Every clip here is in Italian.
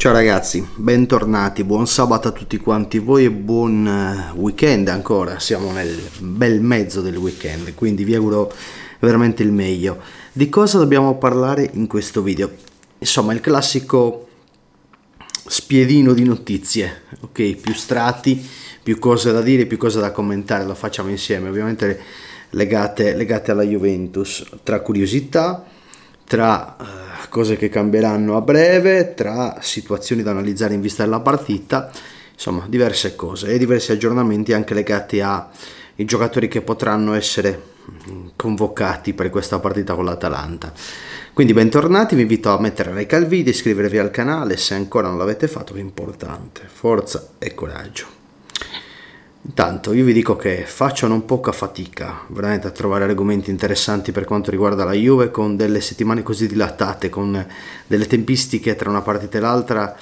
Ciao ragazzi, bentornati, buon sabato a tutti quanti voi e buon eh, weekend ancora, siamo nel bel mezzo del weekend, quindi vi auguro veramente il meglio. Di cosa dobbiamo parlare in questo video? Insomma, il classico spiedino di notizie, ok? Più strati, più cose da dire, più cose da commentare, lo facciamo insieme, ovviamente legate, legate alla Juventus, tra curiosità, tra... Eh, cose che cambieranno a breve, tra situazioni da analizzare in vista della partita, insomma diverse cose e diversi aggiornamenti anche legati ai giocatori che potranno essere mm, convocati per questa partita con l'Atalanta. Quindi bentornati, vi invito a mettere like al video, iscrivervi al canale se ancora non l'avete fatto, è importante. Forza e coraggio. Intanto io vi dico che faccio non poca fatica veramente a trovare argomenti interessanti per quanto riguarda la Juve con delle settimane così dilattate, con delle tempistiche tra una partita e l'altra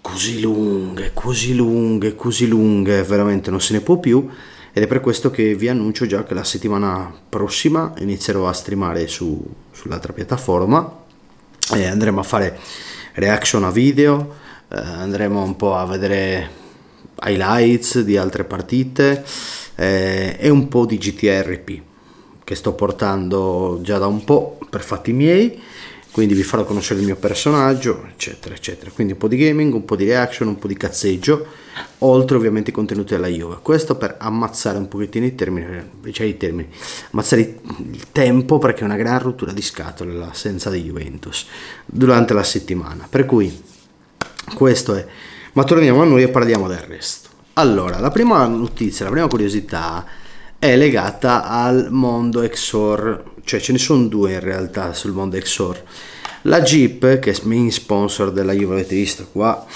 così lunghe, così lunghe, così lunghe, veramente non se ne può più ed è per questo che vi annuncio già che la settimana prossima inizierò a streamare su, sull'altra piattaforma e andremo a fare reaction a video, eh, andremo un po' a vedere highlights di altre partite eh, e un po' di GTRP che sto portando già da un po' per fatti miei quindi vi farò conoscere il mio personaggio eccetera eccetera quindi un po' di gaming un po' di reaction un po' di cazzeggio oltre ovviamente i contenuti della Juve questo per ammazzare un pochettino i termini cioè i termini ammazzare il tempo perché è una gran rottura di scatole l'assenza di Juventus durante la settimana per cui questo è ma torniamo a noi e parliamo del resto. Allora, la prima notizia, la prima curiosità è legata al mondo XOR, cioè ce ne sono due in realtà sul mondo XOR. La Jeep, che è main sponsor della Juve, avete visto qua,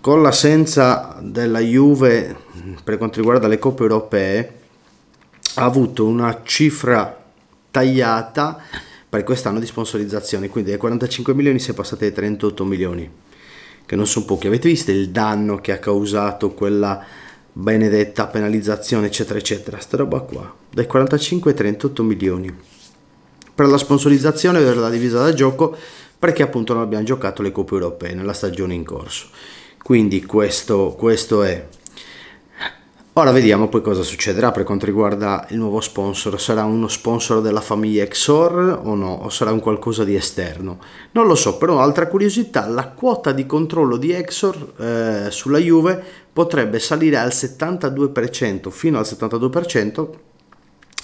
con l'assenza della Juve mm, per quanto riguarda le coppe europee, ha avuto una cifra tagliata per quest'anno di sponsorizzazione, quindi dai 45 milioni si è passati ai 38 milioni che non sono pochi. Avete visto il danno che ha causato quella benedetta penalizzazione, eccetera, eccetera. Sta roba qua, dai 45 ai 38 milioni. Per la sponsorizzazione, per la divisa da gioco, perché appunto non abbiamo giocato le coppe europee nella stagione in corso. Quindi questo, questo è Ora vediamo poi cosa succederà per quanto riguarda il nuovo sponsor. Sarà uno sponsor della famiglia Exor o no? O sarà un qualcosa di esterno? Non lo so, però altra curiosità, la quota di controllo di Exor eh, sulla Juve potrebbe salire al 72%, fino al 72%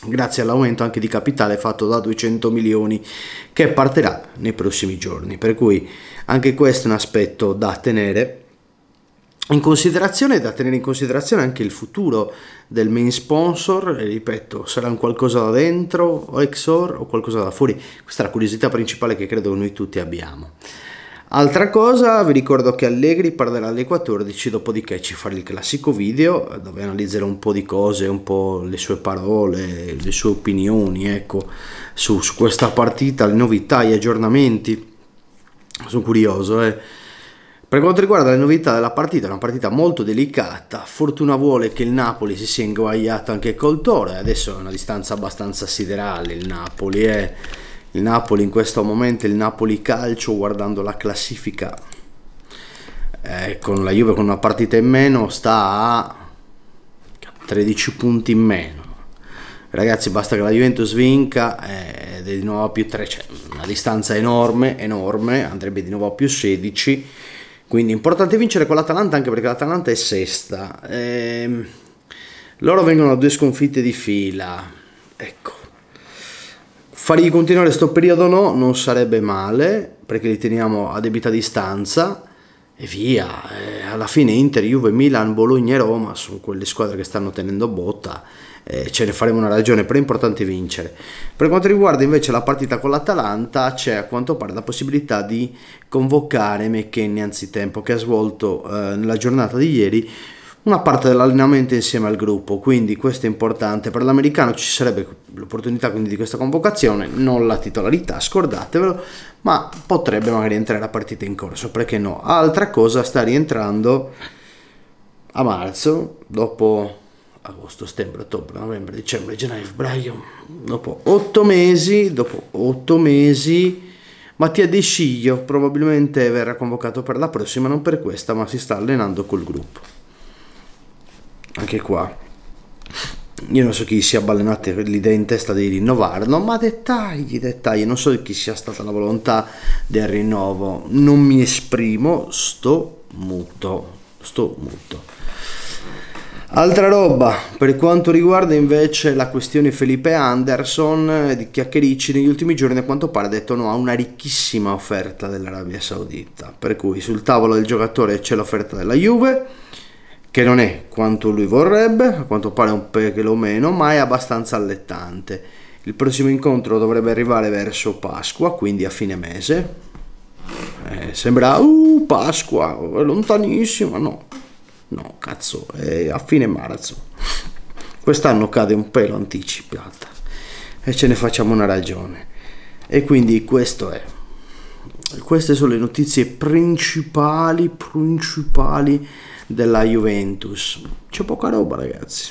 grazie all'aumento anche di capitale fatto da 200 milioni che partirà nei prossimi giorni. Per cui anche questo è un aspetto da tenere in considerazione da tenere in considerazione anche il futuro del main sponsor, e ripeto, sarà un qualcosa da dentro o XOR o qualcosa da fuori, questa è la curiosità principale che credo noi tutti abbiamo. Altra cosa, vi ricordo che Allegri parlerà alle 14, dopodiché ci farà il classico video dove analizzerà un po' di cose, un po' le sue parole, le sue opinioni, ecco, su, su questa partita, le novità, gli aggiornamenti. Sono curioso, eh. Per quanto riguarda le novità della partita, è una partita molto delicata, fortuna vuole che il Napoli si sia inguaiato anche col Tore, adesso è una distanza abbastanza siderale il Napoli, è il Napoli in questo momento, il Napoli calcio guardando la classifica eh, con la Juve con una partita in meno sta a 13 punti in meno. Ragazzi basta che la Juventus vinca eh, ed è di nuovo a più 3, cioè una distanza enorme, enorme, andrebbe di nuovo a più 16 quindi importante vincere con l'Atalanta anche perché l'Atalanta è sesta. Ehm, loro vengono a due sconfitte di fila. Ecco. Fargli continuare sto periodo no, non sarebbe male, perché li teniamo a debita distanza e via. Eh, alla fine Inter, Juve, Milan, Bologna e Roma sono quelle squadre che stanno tenendo botta eh, ce ne faremo una ragione, però è importante vincere. Per quanto riguarda invece la partita con l'Atalanta, c'è a quanto pare la possibilità di convocare McKenny anzitempo, che ha svolto eh, nella giornata di ieri una parte dell'allenamento insieme al gruppo, quindi questo è importante. Per l'americano ci sarebbe l'opportunità quindi di questa convocazione, non la titolarità, scordatevelo, ma potrebbe magari entrare la partita in corso, perché no? Altra cosa, sta rientrando a marzo, dopo agosto, settembre, ottobre, novembre, dicembre, gennaio, febbraio, dopo otto mesi, dopo otto mesi, Mattia De Sciglio probabilmente verrà convocato per la prossima, non per questa, ma si sta allenando col gruppo. Anche qua. Io non so chi sia balenate l'idea in testa di rinnovarlo, ma dettagli, dettagli, non so chi sia stata la volontà del rinnovo. Non mi esprimo, sto muto, sto muto. Altra roba, per quanto riguarda invece la questione Felipe Anderson, eh, di Chiacchiericci negli ultimi giorni a quanto pare ha detto no a una ricchissima offerta dell'Arabia Saudita, per cui sul tavolo del giocatore c'è l'offerta della Juve, che non è quanto lui vorrebbe, a quanto pare un pelo meno, ma è abbastanza allettante. Il prossimo incontro dovrebbe arrivare verso Pasqua, quindi a fine mese. Eh, sembra, uh, Pasqua, lontanissima, no, No, cazzo, è a fine marzo. Quest'anno cade un pelo anticipata e ce ne facciamo una ragione. E quindi questo è. Queste sono le notizie principali, principali della Juventus. C'è poca roba, ragazzi.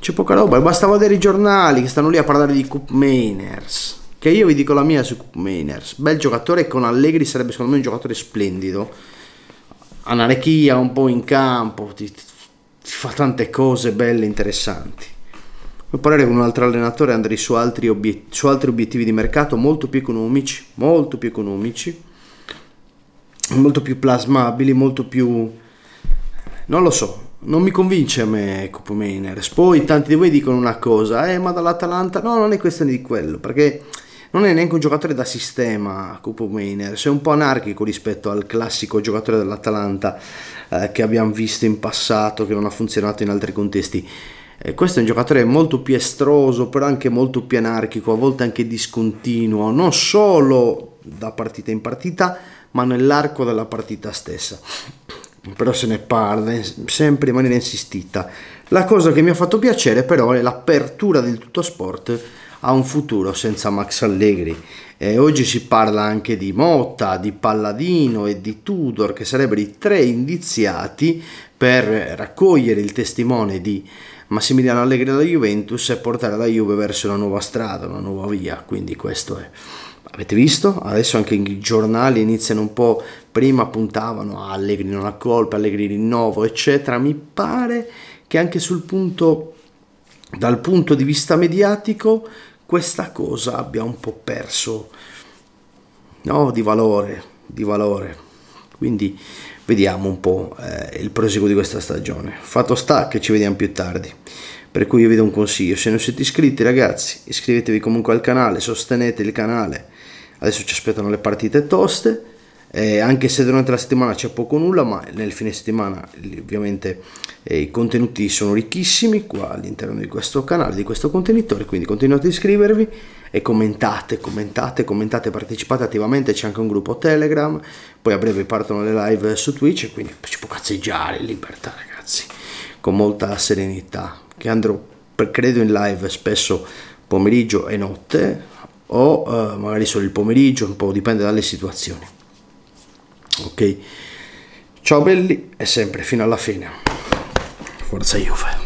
C'è poca roba, e basta vedere i giornali che stanno lì a parlare di Coop Mainers. Che io vi dico la mia su Coop Mainers. Bel giocatore con Allegri sarebbe secondo me un giocatore splendido anarchia un po' in campo, ti, ti fa tante cose belle, interessanti. A mio parere con un altro allenatore andrei su altri, obiet- su altri obiettivi di mercato molto più economici, molto più economici, molto più plasmabili, molto più... non lo so, non mi convince a me Copomener. Poi tanti di voi dicono una cosa, eh, ma dall'Atalanta no, non è questione di quello, perché non è neanche un giocatore da sistema Cupo Mainers, è un po' anarchico rispetto al classico giocatore dell'Atalanta eh, che abbiamo visto in passato, che non ha funzionato in altri contesti. Eh, questo è un giocatore molto più estroso, però anche molto più anarchico, a volte anche discontinuo, non solo da partita in partita, ma nell'arco della partita stessa. Però se ne parla sempre in maniera insistita. La cosa che mi ha fatto piacere però è l'apertura del tutto sport ha un futuro senza Max Allegri. E oggi si parla anche di Motta, di Palladino e di Tudor, che sarebbero i tre indiziati per raccogliere il testimone di Massimiliano Allegri alla Juventus e portare la Juve verso una nuova strada, una nuova via. Quindi questo è. Avete visto? Adesso anche i giornali iniziano un po', prima puntavano a Allegri non ha colpa, Allegri rinnovo, eccetera. Mi pare che anche sul punto dal punto di vista mediatico questa cosa abbia un po' perso no, di valore, di valore. Quindi vediamo un po' eh, il proseguo di questa stagione. Fatto sta che ci vediamo più tardi. Per cui io vi do un consiglio, se non siete iscritti ragazzi, iscrivetevi comunque al canale, sostenete il canale. Adesso ci aspettano le partite toste eh, anche se durante la settimana c'è poco nulla ma nel fine settimana ovviamente eh, i contenuti sono ricchissimi qua all'interno di questo canale di questo contenitore quindi continuate a iscrivervi e commentate commentate commentate partecipate attivamente c'è anche un gruppo telegram poi a breve partono le live su twitch quindi ci può cazzeggiare in libertà ragazzi con molta serenità che andrò per, credo in live spesso pomeriggio e notte o eh, magari solo il pomeriggio un po' dipende dalle situazioni ok ciao belli e sempre fino alla fine forza Juve